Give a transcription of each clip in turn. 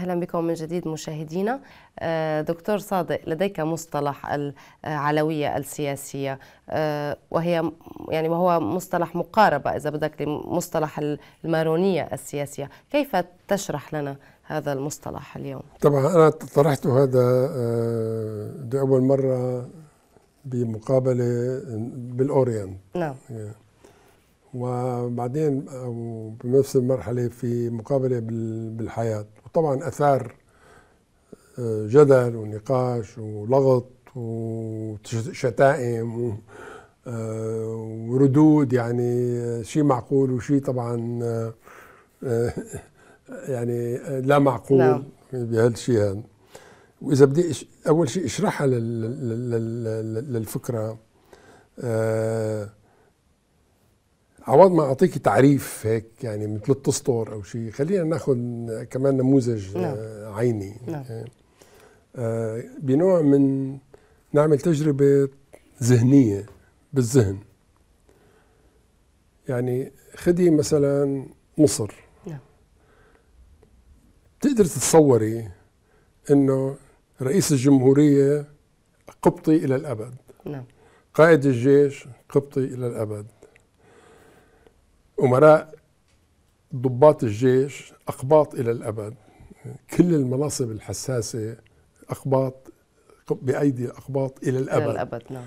أهلا بكم من جديد مشاهدينا آه، دكتور صادق لديك مصطلح العلوية السياسية آه، وهي يعني وهو مصطلح مقاربة إذا بدك لمصطلح المارونية السياسية كيف تشرح لنا هذا المصطلح اليوم؟ طبعا أنا طرحت هذا آه، لأول مرة بمقابلة بالأورينت نعم وبعدين آه، بنفس المرحلة في مقابلة بالحياة وطبعا أثار آه، جدل ونقاش ولغط وشتائم آه، وردود يعني شيء معقول وشيء طبعا يعني لا معقول نعم. بهالشيء هذا واذا بدي اول شيء اشرحها للفكره آه عوض ما اعطيك تعريف هيك يعني من ثلاث اسطور او شيء خلينا ناخذ كمان نموذج آه، نعم. عيني نعم. آه بنوع من نعمل تجربه ذهنيه بالذهن يعني خدي مثلا مصر نعم. تقدر تتصوري انه رئيس الجمهوريه قبطي الى الابد نعم قائد الجيش قبطي الى الابد أمراء ضباط الجيش أقباط إلى الأبد كل المناصب الحساسة أقباط بأيدي الأقباط إلى الأبد إلى الأبد نعم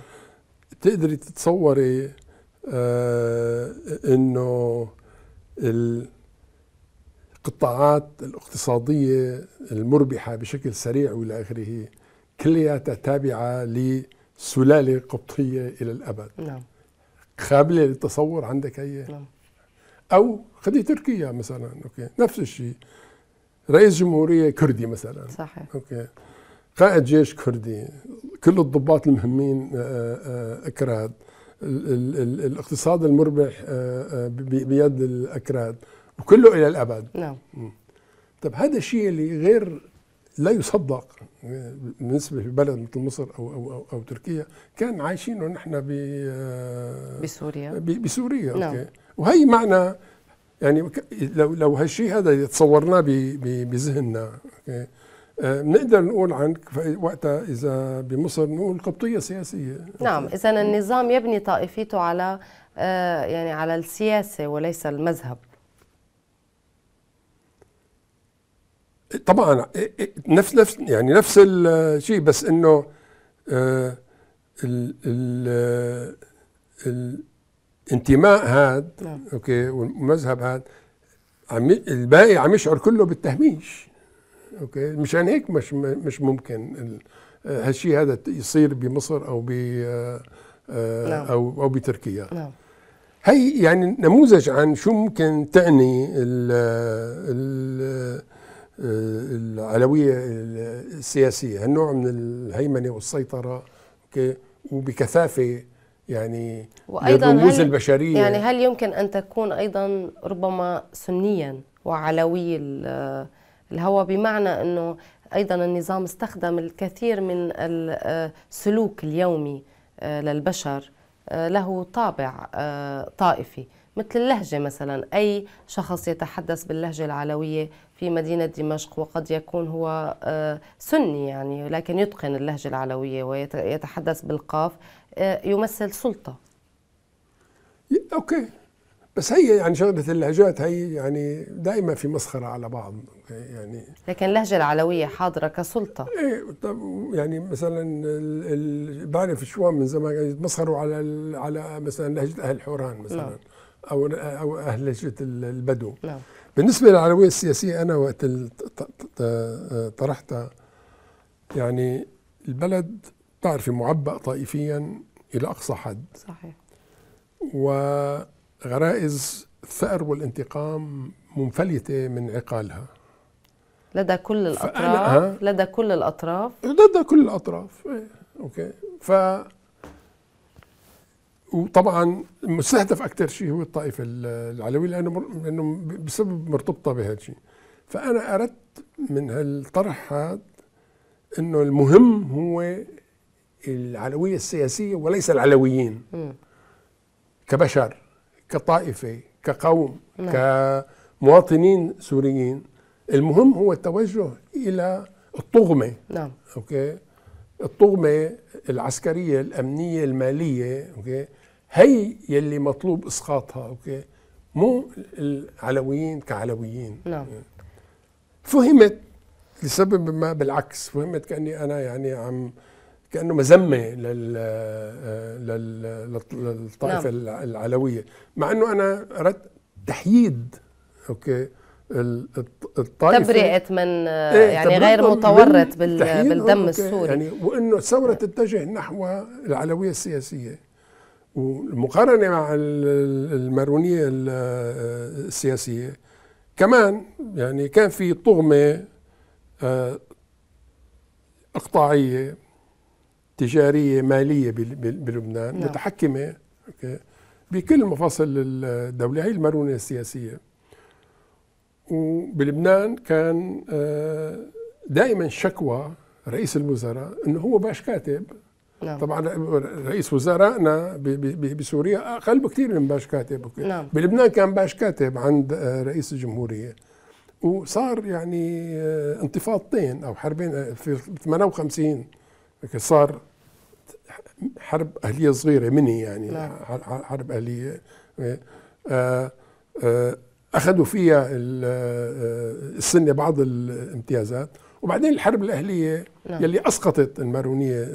تقدري تتصوري آه إنه القطاعات الاقتصادية المربحة بشكل سريع وإلى آخره كلياتها تابعة لسلالة قبطية إلى الأبد نعم قابلة للتصور عندك اي نعم او خلي تركيا مثلا اوكي نفس الشيء رئيس جمهوريه كردي مثلا صحيح اوكي قائد جيش كردي كل الضباط المهمين آه، آه، اكراد الاقتصاد المربح آه، بيد الاكراد وكله الى الابد نعم طيب هذا الشيء اللي غير لا يصدق بالنسبه لبلد مثل مصر او او او, أو تركيا كان عايشينه نحن ب بسوريا بسوريا نعم. اوكي وهي معنى يعني لو لو هالشيء هذا تصورناه بذهننا آه، بنقدر نقول عن وقتها اذا بمصر نقول قبطيه سياسيه نعم اذا النظام يبني طائفيته على آه، يعني على السياسه وليس المذهب طبعا نفس نفس يعني نفس الشيء بس انه آه، ال ال انتماء هاد نعم. اوكي والمذهب هاد عم الباقي عم يشعر كله بالتهميش اوكي مشان هيك مش مش ممكن هالشيء هذا يصير بمصر او ب آه، نعم. او او بتركيا نعم. هي يعني نموذج عن شو ممكن تعني ال ال العلويه السياسيه هالنوع من الهيمنه والسيطره اوكي وبكثافه يعني وأيضا للرموز البشرية يعني هل يمكن أن تكون أيضا ربما سنيا وعلوي الهوى بمعنى أنه أيضا النظام استخدم الكثير من السلوك اليومي آه، للبشر آه، له طابع آه، طائفي مثل اللهجة مثلا أي شخص يتحدث باللهجة العلوية في مدينة دمشق وقد يكون هو سني يعني لكن يتقن اللهجة العلوية ويتحدث بالقاف آه، يمثل سلطه اوكي بس هي يعني شغله اللهجات هي يعني دائما في مسخره على بعض يعني لكن اللهجه العلويه حاضره كسلطه ايه يعني مثلا ال ال بعرف الشوام من زمان يتمسخروا يعني على ال على مثلا لهجه اهل حوران مثلا لا. نعم. او او اهل لهجه البدو لا. نعم. بالنسبه للعلويه السياسيه انا وقت طرحتها يعني البلد تعرفي معبأ طائفيا إلى أقصى حد صحيح وغرائز الثأر والانتقام منفلتة من عقالها لدى كل الأطراف لدى كل الأطراف لدى كل الأطراف إيه. أوكي ف وطبعا المستهدف اكثر شيء هو الطائفه العلويه لانه مر... لانه بسبب مرتبطه بهذا الشيء فانا اردت من هالطرح هذا انه المهم هو العلوية السياسية وليس العلويين م. كبشر كطائفة كقوم م. نعم. كمواطنين سوريين المهم هو التوجه إلى الطغمة نعم أوكي الطغمة العسكرية الأمنية المالية أوكي هي يلي مطلوب إسقاطها أوكي مو العلويين كعلويين نعم فهمت لسبب ما بالعكس فهمت كأني أنا يعني عم كانه مذمه للطائفه نعم. العلويه مع انه انا اردت تحييد اوكي الطائفه تبرئه من إيه، يعني غير متورط بالدم السوري يعني وانه الثوره تتجه نحو العلويه السياسيه والمقارنه مع المارونيه السياسيه كمان يعني كان في طغمه آه، اقطاعيه تجاريه ماليه بلبنان نعم. متحكمه بكل مفاصل الدوله هي المرونه السياسيه وبلبنان كان آه، دائما شكوى رئيس الوزراء انه هو باش كاتب نعم. طبعا رئيس وزرائنا بسوريا اقل بكثير من باش كاتب نعم. بلبنان كان باش كاتب عند آه، رئيس الجمهوريه وصار يعني آه، انتفاضتين او حربين في 58 صار حرب أهلية صغيرة مني يعني لا. حرب أهلية آه، آه، أخذوا فيها آه، السنة بعض الامتيازات وبعدين الحرب الأهلية لا. يلي أسقطت المارونية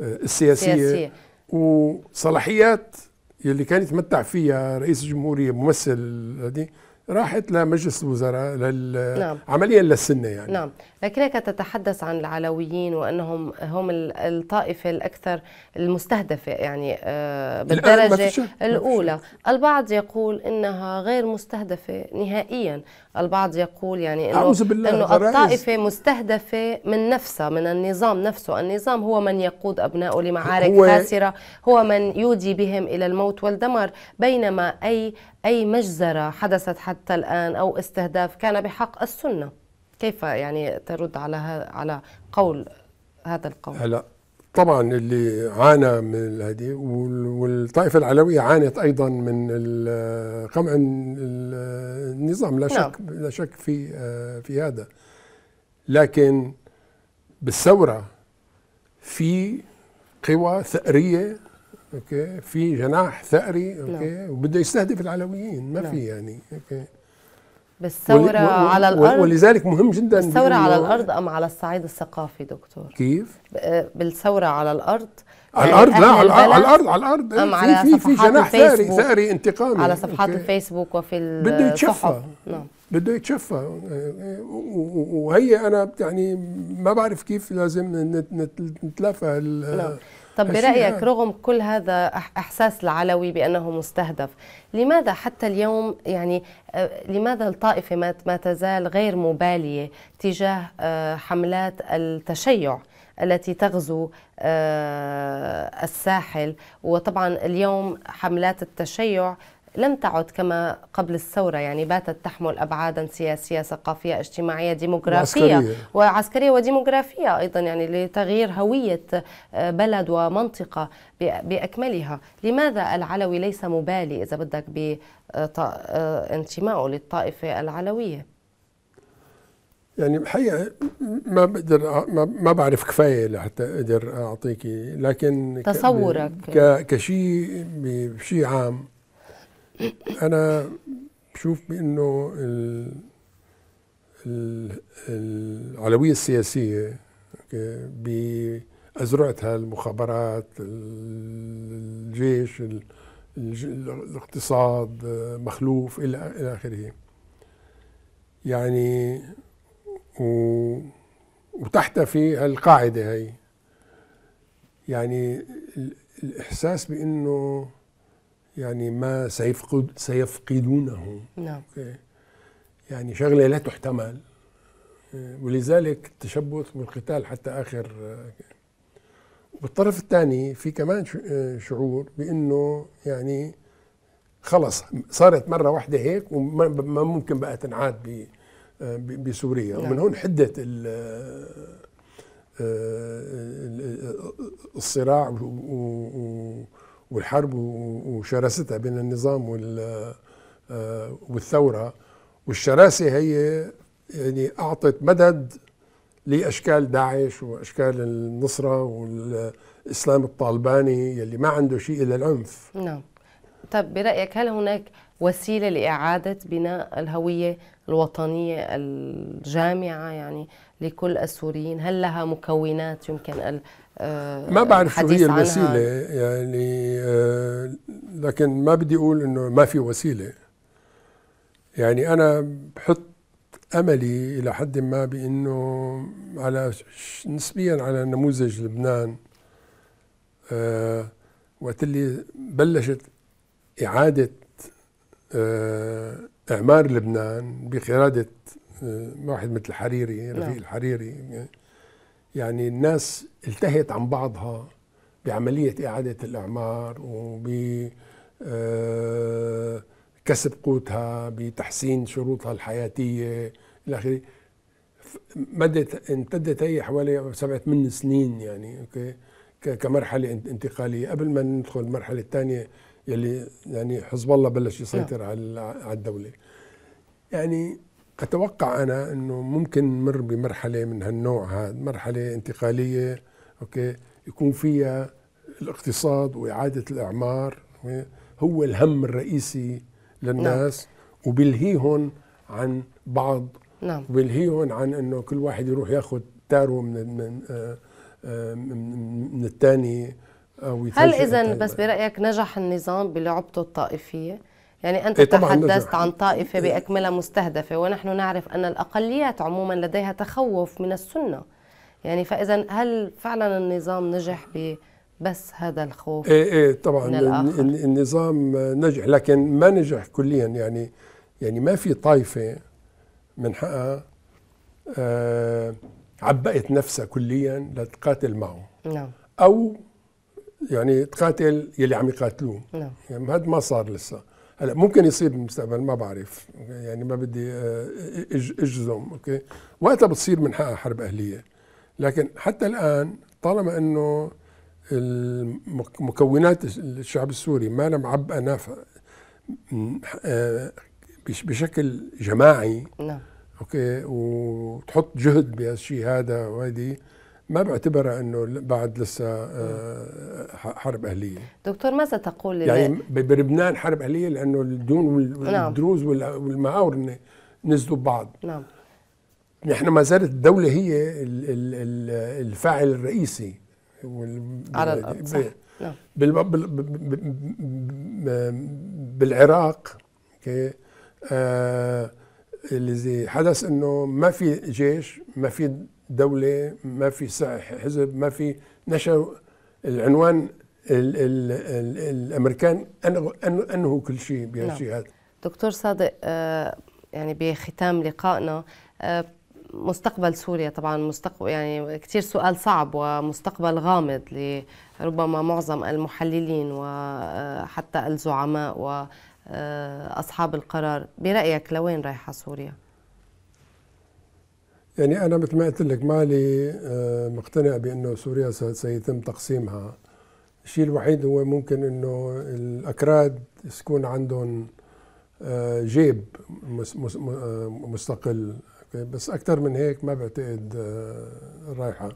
السياسية, السياسية. وصلاحيات يلي كان يتمتع فيها رئيس الجمهورية ممثل هذه راحت لمجلس الوزراء لل... نعم. عمليا للسنه يعني نعم لكنك تتحدث عن العلويين وانهم هم الطائفه الاكثر المستهدفه يعني آه، بالدرجه الاولى البعض يقول انها غير مستهدفه نهائيا البعض يقول يعني انه انه الطائفه مستهدفه من نفسها من النظام نفسه النظام هو من يقود ابنائه لمعارك خاسره هو من يودي بهم الى الموت والدمار بينما اي اي مجزره حدثت حدث حتى الآن أو استهداف كان بحق السنة كيف يعني ترد على على قول هذا القول هلا طبعا اللي عانى من هذه والطائفه العلويه عانت ايضا من قمع النظام لا نعم. شك لا شك في في هذا لكن بالثوره في قوى ثأريه اوكي في جناح ثأري نعم. اوكي وبده يستهدف العلويين ما في نعم. يعني اوكي بالثورة على الأرض ولذلك مهم جدا الثورة على الأرض أم على الصعيد الثقافي دكتور؟ كيف؟ آه، بالثورة على الأرض على يعني الارض لا على, الارض على الارض إيه، أم على في في في جناح ثاري ثاري انتقامي على صفحات الفيسبوك وفي بده يتشفى نعم بده يتشفى وهي انا يعني ما بعرف كيف لازم نتلافى نعم طب برأيك عام. آه. رغم كل هذا إحساس العلوي بأنه مستهدف لماذا حتى اليوم يعني آه، لماذا الطائفة ما تزال غير مبالية تجاه آه، حملات التشيع التي تغزو الساحل وطبعا اليوم حملات التشيع لم تعد كما قبل الثورة يعني باتت تحمل أبعادا سياسية ثقافية اجتماعية ديموغرافية وعسكرية, وعسكرية وديموغرافية أيضا يعني لتغيير هوية آه، بلد ومنطقة بأكملها لماذا العلوي ليس مبالي إذا بدك بانتمائه آه، آه، للطائفة العلوية يعني الحقيقة ما بقدر ما بعرف كفاية لحتى أقدر أعطيكي لكن تصورك كشيء بشيء عام انا بشوف بانه ال... ال... العلويه السياسيه بازرعتها المخابرات الجيش ال... الاقتصاد مخلوف الى اخره يعني و... في القاعده هي يعني الاحساس بانه يعني ما سيفقد سيفقدونه نعم يعني شغلة لا تحتمل أه، ولذلك التشبث بالقتال حتى آخر أه، والطرف الثاني في كمان أه، شعور بأنه يعني خلص صارت مرة واحدة هيك وما ممكن بقى تنعاد بسوريا نعم. ومن هون حدة الصراع و والحرب وشراستها بين النظام آه، والثورة والشراسة هي يعني أعطت مدد لأشكال داعش وأشكال النصرة والإسلام الطالباني يلي ما عنده شيء إلا العنف نعم طب برأيك هل هناك وسيلة لإعادة بناء الهوية الوطنية الجامعة يعني لكل السوريين هل لها مكونات يمكن ما آه، بعرف شو هي الوسيله يعني آه، لكن ما بدي اقول انه ما في وسيله يعني انا بحط املي الى حد ما بانه على نسبيا على نموذج لبنان آه، وقت اللي بلشت اعاده اعمار لبنان بقياده واحد مثل الحريري نعم. رفيق الحريري يعني الناس التهت عن بعضها بعملية إعادة الإعمار وبكسب آه، قوتها بتحسين شروطها الحياتية إلى آخره مدت امتدت هي حوالي سبعة ثمان سنين يعني اوكي كمرحله انتقاليه قبل ما ندخل المرحله الثانيه يلي يعني حزب الله بلش يسيطر نعم. على الدوله يعني اتوقع انا انه ممكن نمر بمرحله من هالنوع هذا مرحله انتقاليه اوكي يكون فيها الاقتصاد واعاده الاعمار هو الهم الرئيسي للناس نعم. وبلهيهم عن بعض نعم وبلهيهم عن انه كل واحد يروح ياخذ تاره من آه، آه، من, من الثاني او هل اذا بس برايك نجح النظام بلعبته الطائفيه؟ يعني أنت إيه تحدثت عن طائفة إيه. بأكملها مستهدفة ونحن نعرف أن الأقليات عموما لديها تخوف من السنة يعني فإذا هل فعلا النظام نجح ب بس هذا الخوف ايه ايه طبعا من الآخر؟ النظام نجح لكن ما نجح كليا يعني يعني ما في طائفه من حقها آه عبأت نفسها كليا لتقاتل معه نعم او يعني تقاتل يلي عم يقاتلوه نعم يعني هذا ما صار لسه هلا ممكن يصير بالمستقبل ما بعرف يعني ما بدي آه، اجزم اوكي وقتها بتصير من حقها حرب اهليه لكن حتى الان طالما انه مكونات الشعب السوري ما لم عب نافع آه، بشكل جماعي نعم اوكي وتحط جهد بهالشيء هذا وهيدي ما بعتبرها انه بعد لسه آه، حرب اهليه دكتور ماذا تقول يعني بلبنان حرب اهليه لانه الدون نعم. والدروز والمعاور نزلوا ببعض نعم نحن ما زالت الدوله هي الفاعل الرئيسي على الارض صح نعم. بالعراق اوكي آه اللي حدث انه ما في جيش ما في دولة ما في حزب ما في نشأ العنوان الـ الـ الـ الأمريكان أنهوا كل شيء بهالشيء نعم. هذا دكتور صادق آه، يعني بختام لقائنا آه، مستقبل سوريا طبعا مستقبل يعني كثير سؤال صعب ومستقبل غامض لربما معظم المحللين وحتى آه، الزعماء واصحاب القرار برايك لوين رايحه سوريا يعني انا مثل ما قلت لك مالي آه، مقتنع بانه سوريا سيتم تقسيمها الشيء الوحيد هو ممكن انه الاكراد يكون عندهم آه، جيب آه، مستقل بس اكثر من هيك ما بعتقد رايحه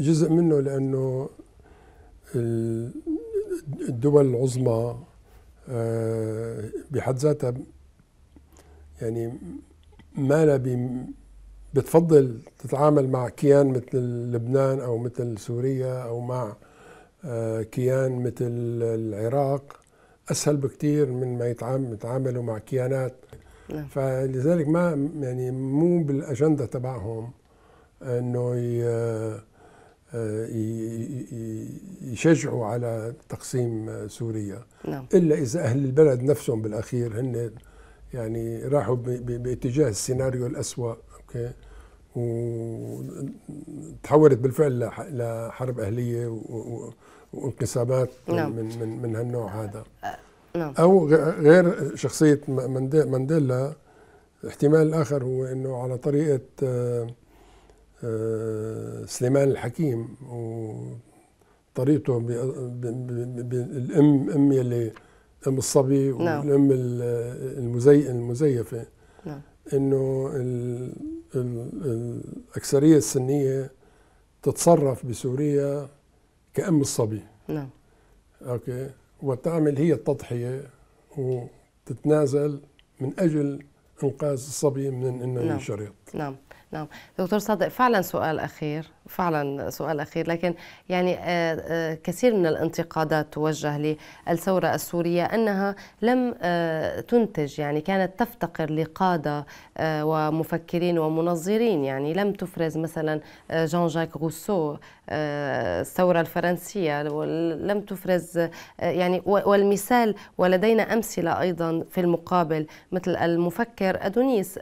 جزء منه لانه الدول العظمى بحد ذاتها يعني ما لها بتفضل تتعامل مع كيان مثل لبنان او مثل سوريا او مع آه، كيان مثل العراق اسهل بكثير من ما يتعاملوا مع كيانات نعم. فلذلك ما يعني مو بالاجنده تبعهم انه آه، يشجعوا على تقسيم سوريا نعم. الا اذا اهل البلد نفسهم بالاخير هن يعني راحوا باتجاه السيناريو الاسوأ اوكي وتحولت بالفعل لحرب اهليه وانقسامات نعم. من من من هالنوع هذا نعم. او غير شخصيه مانديلا الاحتمال الاخر هو انه على طريقه آه، آه، سليمان الحكيم وطريقته بالام ام يلي ام الصبي والام نعم. المزيفه نعم. انه الأكثرية السنية تتصرف بسوريا كأم الصبي نعم أوكي وتعمل هي التضحية وتتنازل من أجل إنقاذ الصبي من أنه نعم. ينشرط نعم نعم دكتور صادق فعلا سؤال أخير فعلا سؤال اخير لكن يعني آه، آه، كثير من الانتقادات توجه للثوره السوريه انها لم آه، تنتج يعني كانت تفتقر لقاده ومفكرين ومنظرين يعني لم تفرز مثلا جان جاك روسو الثورة الفرنسية لم تفرز يعني والمثال ولدينا أمثلة أيضا في المقابل مثل المفكر أدونيس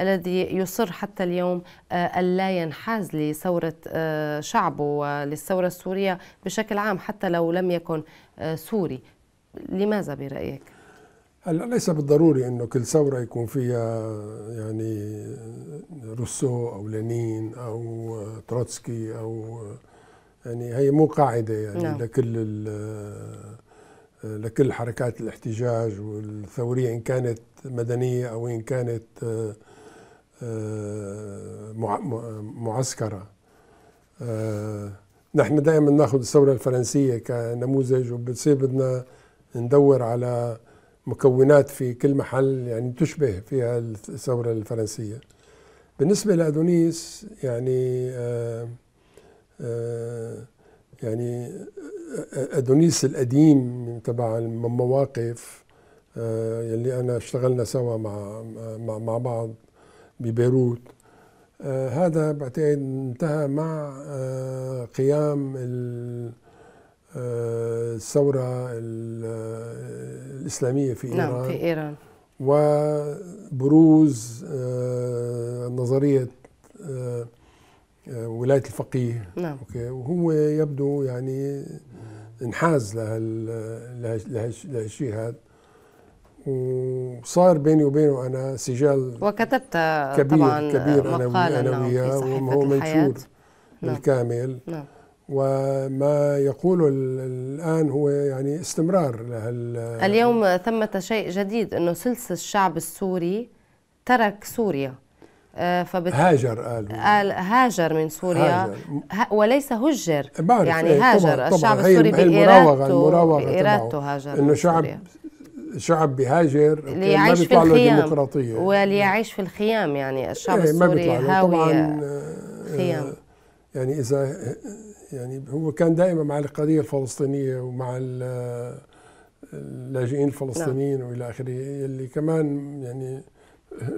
الذي يصر حتى اليوم ألا ينحاز لثورة نصرة آه، شعبه للثورة السورية بشكل عام حتى لو لم يكن آه، سوري لماذا برأيك؟ هلا ليس بالضروري انه كل ثوره يكون فيها يعني روسو او لينين او آه، تروتسكي او يعني هي مو قاعده يعني نعم. لكل لكل حركات الاحتجاج والثوريه ان كانت مدنيه او ان كانت معسكره آه، نحن دائما ناخذ الثوره الفرنسيه كنموذج وبتصير بدنا ندور على مكونات في كل محل يعني تشبه فيها الثوره الفرنسيه بالنسبه لادونيس يعني آه، آه، يعني ادونيس القديم تبع المواقف يلي انا اشتغلنا سوا مع مع بعض ببيروت آه، هذا بعتقد انتهى مع آه، قيام آه، الثورة الإسلامية في نعم، إيران نعم في إيران وبروز نظرية ولاية الفقيه نعم أوكي وهو يبدو يعني انحاز لهالشيء هذا وصار بيني وبينه انا سجال وكتبت كبير طبعا كبير مقالا انا نعم، وياه وهو منشور بالكامل نعم. نعم. وما يقوله الآن هو يعني استمرار لهال اليوم ثمة شيء جديد أنه سلس الشعب السوري ترك سوريا آه، فبت... هاجر قال قال هاجر من سوريا هاجر. وليس هجر يعني إيه، هاجر طبعًا الشعب طبعًا السوري بإرادته المراوغة, بإرادته هاجر انه شعب الشعب بيهاجر ليعيش في الخيام واللي يعيش في الخيام يعني الشعب يعني السوري هاوية آه، خيام يعني اذا يعني هو كان دائما مع القضيه الفلسطينيه ومع آه، اللاجئين الفلسطينيين نعم. والى اخره اللي كمان يعني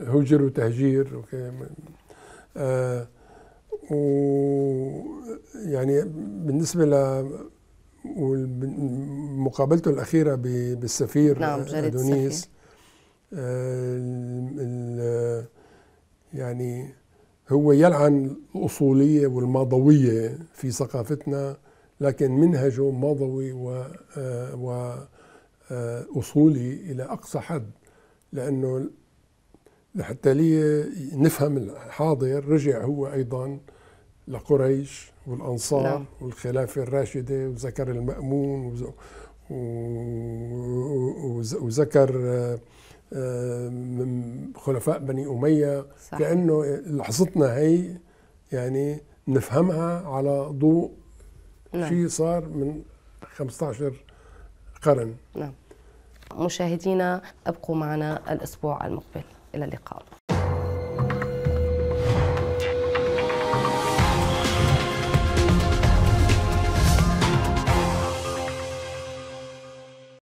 هجروا تهجير آه و يعني بالنسبه ل ومقابلته الأخيرة بالسفير نعم أدونيس آه، يعني هو يلعن الأصولية والماضوية في ثقافتنا لكن منهجه ماضوي و, آه، وأصولي آه، إلى أقصى حد لأنه لحتى لي نفهم الحاضر رجع هو أيضاً لقريش والأنصار نعم. والخلافة الراشدة وذكر المأمون وذكر آه، آه، خلفاء بني أمية صح. كأنه لحظتنا هي يعني نفهمها على ضوء نعم. شيء صار من 15 قرن نعم مشاهدينا ابقوا معنا الاسبوع المقبل الى اللقاء